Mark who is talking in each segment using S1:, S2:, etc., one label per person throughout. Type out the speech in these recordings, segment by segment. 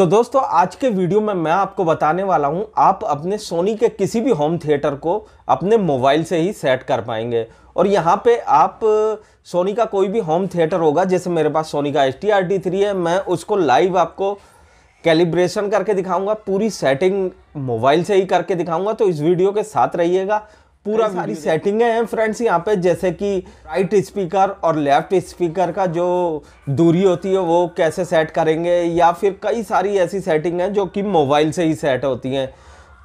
S1: तो दोस्तों आज के वीडियो में मैं आपको बताने वाला हूं आप अपने सोनी के किसी भी होम थिएटर को अपने मोबाइल से ही सेट कर पाएंगे और यहाँ पे आप सोनी का कोई भी होम थिएटर होगा जैसे मेरे पास सोनी का एस टी है मैं उसको लाइव आपको कैलिब्रेशन करके दिखाऊंगा पूरी सेटिंग मोबाइल से ही करके दिखाऊंगा तो इस वीडियो के साथ रहिएगा पूरा सारी सेटिंग हैं फ्रेंड्स यहाँ पे जैसे कि राइट स्पीकर और लेफ्ट स्पीकर का जो दूरी होती है वो कैसे सेट करेंगे या फिर कई सारी ऐसी सेटिंग हैं जो कि मोबाइल से ही सेट होती हैं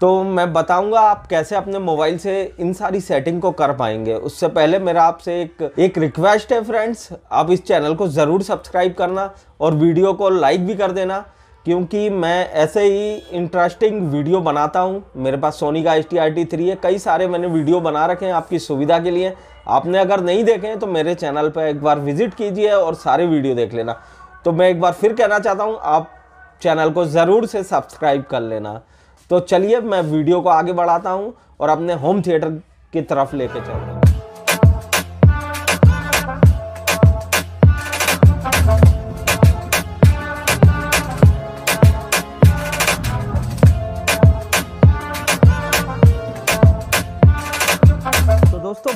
S1: तो मैं बताऊंगा आप कैसे अपने मोबाइल से इन सारी सेटिंग को कर पाएंगे उससे पहले मेरा आपसे एक एक रिक्वेस्ट है फ्रेंड्स आप इस चैनल को ज़रूर सब्सक्राइब करना और वीडियो को लाइक भी कर देना क्योंकि मैं ऐसे ही इंटरेस्टिंग वीडियो बनाता हूँ मेरे पास सोनी का S T R T three है कई सारे मैंने वीडियो बना रखे हैं आपकी सुविधा के लिए आपने अगर नहीं देखे हैं तो मेरे चैनल पर एक बार विजिट कीजिए और सारे वीडियो देख लेना तो मैं एक बार फिर कहना चाहता हूँ आप चैनल को ज़रूर से सब्सक्राइब कर लेना तो चलिए मैं वीडियो को आगे बढ़ाता हूँ और अपने होम थिएटर की तरफ लेके चलता हूँ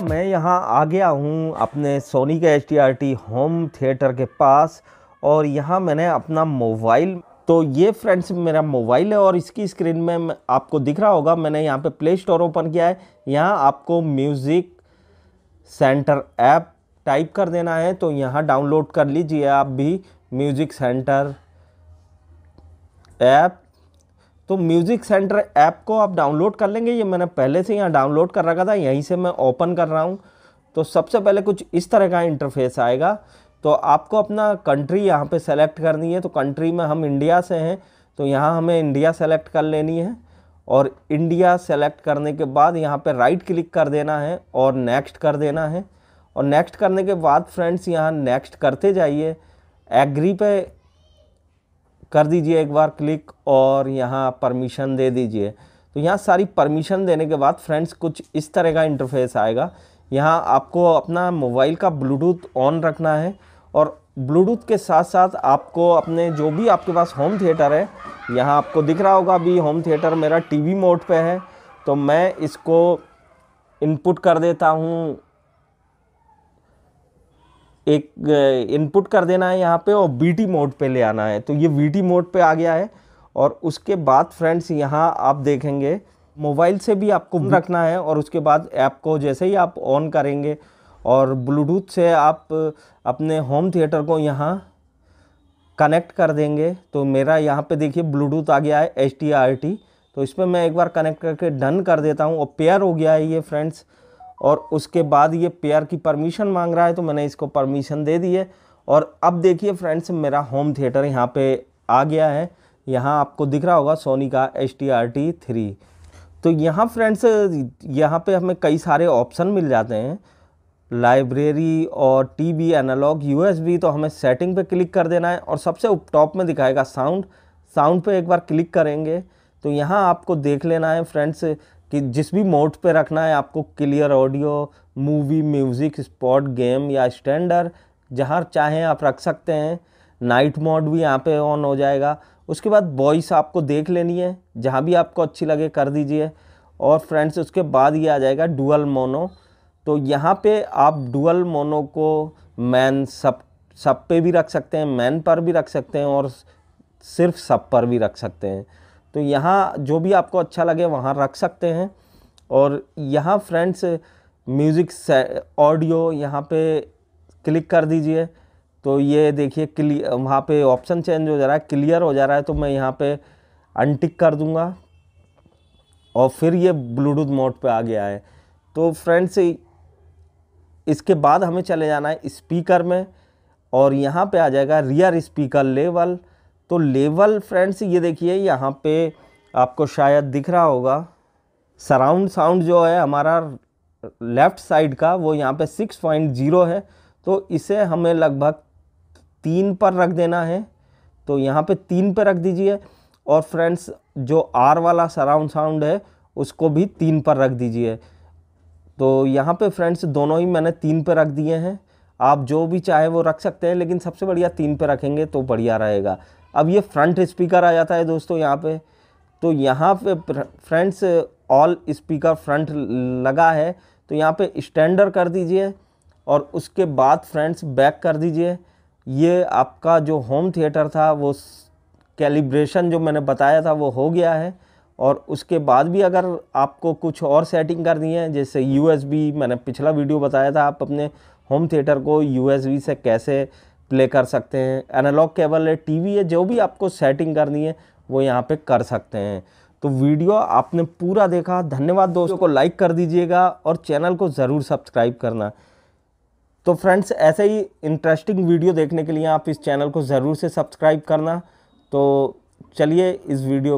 S1: मैं यहाँ आ गया हूँ अपने सोनी के एच टी होम थिएटर के पास और यहाँ मैंने अपना मोबाइल तो ये फ्रेंड्स मेरा मोबाइल है और इसकी स्क्रीन में आपको दिख रहा होगा मैंने यहाँ पे प्ले स्टोर ओपन किया है यहाँ आपको म्यूज़िक सेंटर ऐप टाइप कर देना है तो यहाँ डाउनलोड कर लीजिए आप भी म्यूज़िक सेंटर ऐप तो म्यूज़िक सेंटर ऐप को आप डाउनलोड कर लेंगे ये मैंने पहले से यहाँ डाउनलोड कर रखा था यहीं से मैं ओपन कर रहा हूँ तो सबसे पहले कुछ इस तरह का इंटरफेस आएगा तो आपको अपना कंट्री यहाँ पे सेलेक्ट करनी है तो कंट्री में हम इंडिया से हैं तो यहाँ हमें इंडिया सेलेक्ट कर लेनी है और इंडिया सेलेक्ट करने के बाद यहाँ पे राइट क्लिक कर देना है और नेक्स्ट कर देना है और नेक्स्ट करने के बाद फ्रेंड्स यहाँ नेक्स्ट करते जाइए एग्री पे कर दीजिए एक बार क्लिक और यहाँ परमिशन दे दीजिए तो यहाँ सारी परमिशन देने के बाद फ्रेंड्स कुछ इस तरह का इंटरफेस आएगा यहाँ आपको अपना मोबाइल का ब्लूटूथ ऑन रखना है और ब्लूटूथ के साथ साथ आपको अपने जो भी आपके पास होम थिएटर है यहाँ आपको दिख रहा होगा अभी होम थिएटर मेरा टीवी मोड पे है तो मैं इसको इनपुट कर देता हूँ एक इनपुट कर देना है यहाँ पे और बी मोड पे ले आना है तो ये वीटी मोड पे आ गया है और उसके बाद फ्रेंड्स यहाँ आप देखेंगे मोबाइल से भी आपको हम्म। रखना है और उसके बाद ऐप को जैसे ही आप ऑन करेंगे और ब्लूटूथ से आप अपने होम थिएटर को यहाँ कनेक्ट कर देंगे तो मेरा यहाँ पे देखिए ब्लूटूथ आ गया है एच तो इस पर मैं एक बार कनेक्ट करके डन कर देता हूँ और पेयर हो गया है ये फ्रेंड्स और उसके बाद ये पेयर की परमिशन मांग रहा है तो मैंने इसको परमिशन दे दी है और अब देखिए फ्रेंड्स मेरा होम थिएटर यहाँ पे आ गया है यहाँ आपको दिख रहा होगा सोनी का H T R T three तो यहाँ फ्रेंड्स यहाँ पे हमें कई सारे ऑप्शन मिल जाते हैं लाइब्रेरी और टीवी एनालॉग यूएसबी तो हमें सेटिंग पे क्लिक कर देना है और सबसे उप टॉप में दिखाएगा साउंड साउंड पे एक बार क्लिक करेंगे तो यहाँ आपको देख लेना है फ्रेंड्स कि जिस भी मोड पे रखना है आपको clear audio movie music sport game या स्टैंडर जहाँ चाहें आप रख सकते हैं नाइट मोड भी यहाँ पे ऑन हो जाएगा उसके बाद वॉइस आपको देख लेनी है जहाँ भी आपको अच्छी लगे कर दीजिए और फ्रेंड्स उसके बाद ये आ जाएगा डुअल मोनो तो यहाँ पे आप डुअल मोनो को मैन सब सब पे भी रख सकते हैं मैन पर भी रख सकते हैं और सिर्फ सब पर भी रख सकते हैं तो यहाँ जो भी आपको अच्छा लगे वहाँ रख सकते हैं और यहाँ फ्रेंड्स म्यूज़िक ऑडियो यहाँ पे क्लिक कर दीजिए तो ये देखिए क्ली वहाँ पे ऑप्शन चेंज हो जा रहा है क्लियर हो जा रहा है तो मैं यहाँ पे अनटिक कर दूँगा और फिर ये ब्लूटूथ मोड पे आ गया है तो फ्रेंड्स इसके बाद हमें चले जाना है स्पीकर में और यहाँ पे आ जाएगा रियर स्पीकर लेवल तो लेवल फ्रेंड्स ये देखिए यहाँ पे आपको शायद दिख रहा होगा सराउंड साउंड जो है हमारा लेफ़्ट साइड का वो यहाँ पे सिक्स पॉइंट ज़ीरो है तो इसे हमें लगभग तीन पर रख देना है तो यहाँ पे तीन पर रख दीजिए और फ्रेंड्स जो आर वाला सराउंड साउंड है उसको भी तीन पर रख दीजिए तो यहाँ पे फ्रेंड्स दोनों ही मैंने तीन पर रख दिए हैं आप जो भी चाहे वो रख सकते हैं लेकिन सबसे बढ़िया तीन पर रखेंगे तो बढ़िया रहेगा अब ये फ्रंट स्पीकर आ जाता है दोस्तों यहाँ पे तो यहाँ पे फ्रेंड्स ऑल स्पीकर फ्रंट लगा है तो यहाँ पे स्टैंडर्ड कर दीजिए और उसके बाद फ्रेंड्स बैक कर दीजिए ये आपका जो होम थिएटर था वो कैलिब्रेशन जो मैंने बताया था वो हो गया है और उसके बाद भी अगर आपको कुछ और सेटिंग करनी है जैसे यूएसबी मैंने पिछला वीडियो बताया था आप अपने होम थिएटर को यूएसबी से कैसे प्ले कर सकते हैं एनालॉग केबल है टीवी है जो भी आपको सेटिंग करनी है वो यहाँ पे कर सकते हैं तो वीडियो आपने पूरा देखा धन्यवाद दोस्तों को लाइक कर दीजिएगा और चैनल को ज़रूर सब्सक्राइब करना तो फ्रेंड्स ऐसे ही इंटरेस्टिंग वीडियो देखने के लिए आप इस चैनल को ज़रूर से सब्सक्राइब करना तो चलिए इस वीडियो को